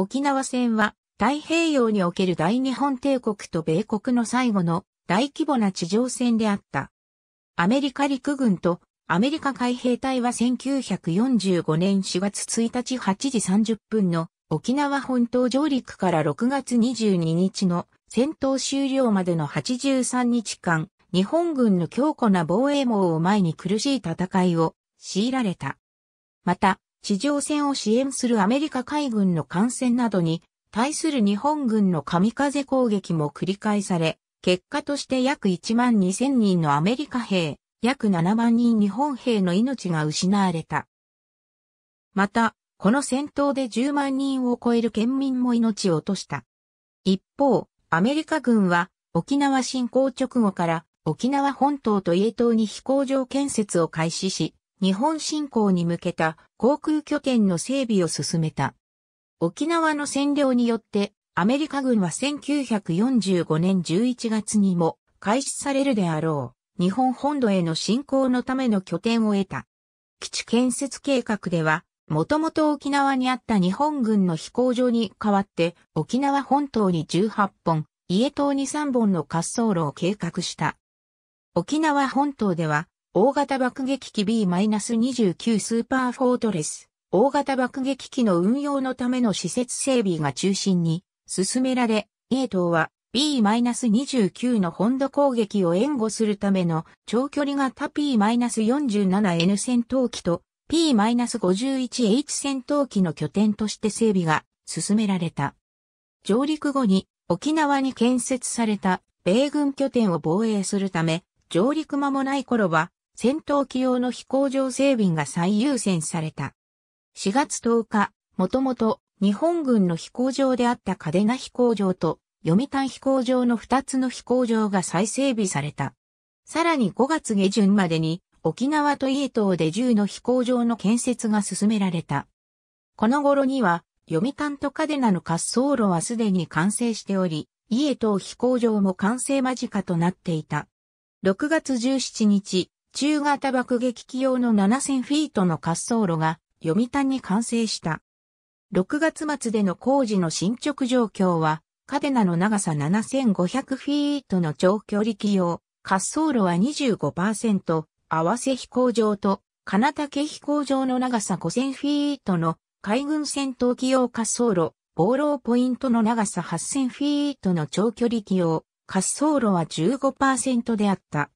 沖縄戦は太平洋における大日本帝国と米国の最後の大規模な地上戦であった。アメリカ陸軍とアメリカ海兵隊は1945年4月1日8時30分の沖縄本島上陸から6月22日の戦闘終了までの83日間、日本軍の強固な防衛網を前に苦しい戦いを強いられた。また、地上戦を支援するアメリカ海軍の艦船などに対する日本軍の神風攻撃も繰り返され、結果として約1万2000人のアメリカ兵、約7万人日本兵の命が失われた。また、この戦闘で10万人を超える県民も命を落とした。一方、アメリカ軍は沖縄侵攻直後から沖縄本島と伊江島に飛行場建設を開始し、日本侵攻に向けた航空拠点の整備を進めた。沖縄の占領によってアメリカ軍は1945年11月にも開始されるであろう日本本土への侵攻のための拠点を得た。基地建設計画では、もともと沖縄にあった日本軍の飛行場に代わって沖縄本島に18本、家島に3本の滑走路を計画した。沖縄本島では大型爆撃機 B-29 スーパーフォートレス、大型爆撃機の運用のための施設整備が中心に進められ、A 等は B-29 の本土攻撃を援護するための長距離型 P-47N 戦闘機と P-51H 戦闘機の拠点として整備が進められた。上陸後に沖縄に建設された米軍拠点を防衛するため、上陸間もない頃は戦闘機用の飛行場整備が最優先された。4月10日、もともと日本軍の飛行場であった嘉手納飛行場と読谷飛行場の2つの飛行場が再整備された。さらに5月下旬までに沖縄と伊江島で10の飛行場の建設が進められた。この頃には、読谷と嘉手納の滑走路はすでに完成しており、伊江島飛行場も完成間近となっていた。6月17日、中型爆撃機用の7000フィートの滑走路が読谷に完成した。6月末での工事の進捗状況は、カデナの長さ7500フィートの長距離機用、滑走路は25%、合わせ飛行場と、金竹飛行場の長さ5000フィートの海軍戦闘機用滑走路、ボーポイントの長さ8000フィートの長距離機用、滑走路は15%であった。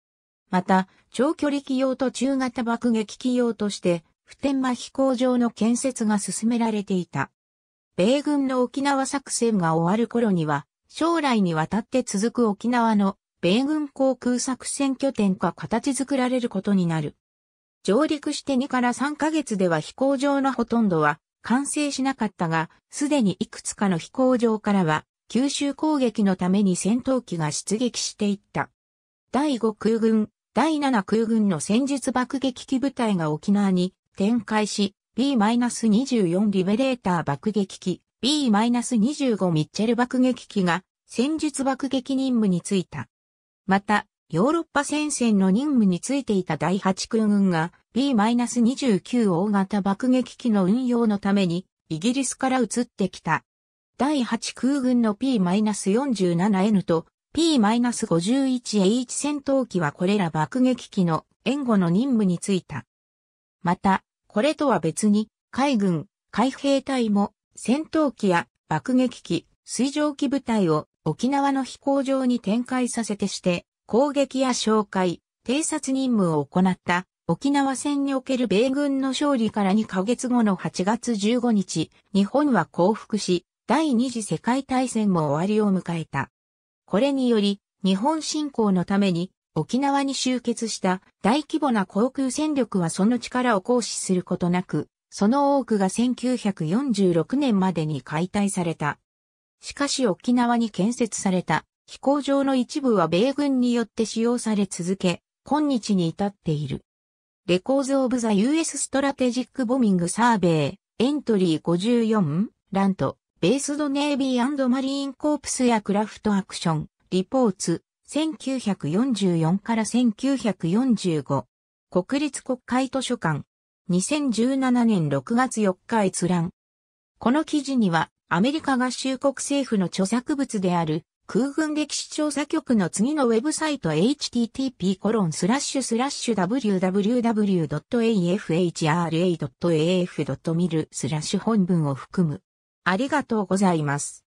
また、長距離機用と中型爆撃機用として、普天間飛行場の建設が進められていた。米軍の沖縄作戦が終わる頃には、将来にわたって続く沖縄の米軍航空作戦拠点が形作られることになる。上陸して2から3ヶ月では飛行場のほとんどは完成しなかったが、すでにいくつかの飛行場からは、九州攻撃のために戦闘機が出撃していった。第5空軍第7空軍の戦術爆撃機部隊が沖縄に展開し、B-24 リベレーター爆撃機、B-25 ミッチェル爆撃機が戦術爆撃任務に就いた。また、ヨーロッパ戦線の任務についていた第8空軍が B-29 大型爆撃機の運用のためにイギリスから移ってきた。第8空軍の P-47N と P-51H 戦闘機はこれら爆撃機の援護の任務に就いた。また、これとは別に、海軍、海兵隊も戦闘機や爆撃機、水上機部隊を沖縄の飛行場に展開させてして、攻撃や哨戒、偵察任務を行った沖縄戦における米軍の勝利から2ヶ月後の8月15日、日本は降伏し、第二次世界大戦も終わりを迎えた。これにより、日本侵攻のために沖縄に集結した大規模な航空戦力はその力を行使することなく、その多くが1946年までに解体された。しかし沖縄に建設された飛行場の一部は米軍によって使用され続け、今日に至っている。レコーズ・オブ・ザ・ US ストラテジック・ボミング・サーベイ、エントリー54、ラント、ベースドネイビーマリーンコープスやクラフトアクション、リポーツ、1944から1945。国立国会図書館。2017年6月4日閲覧。この記事には、アメリカ合衆国政府の著作物である、空軍歴史調査局の次のウェブサイト http://www.afhra.af.mil コロンススララッッシシュュスラッシュ本文を含むありがとうございます。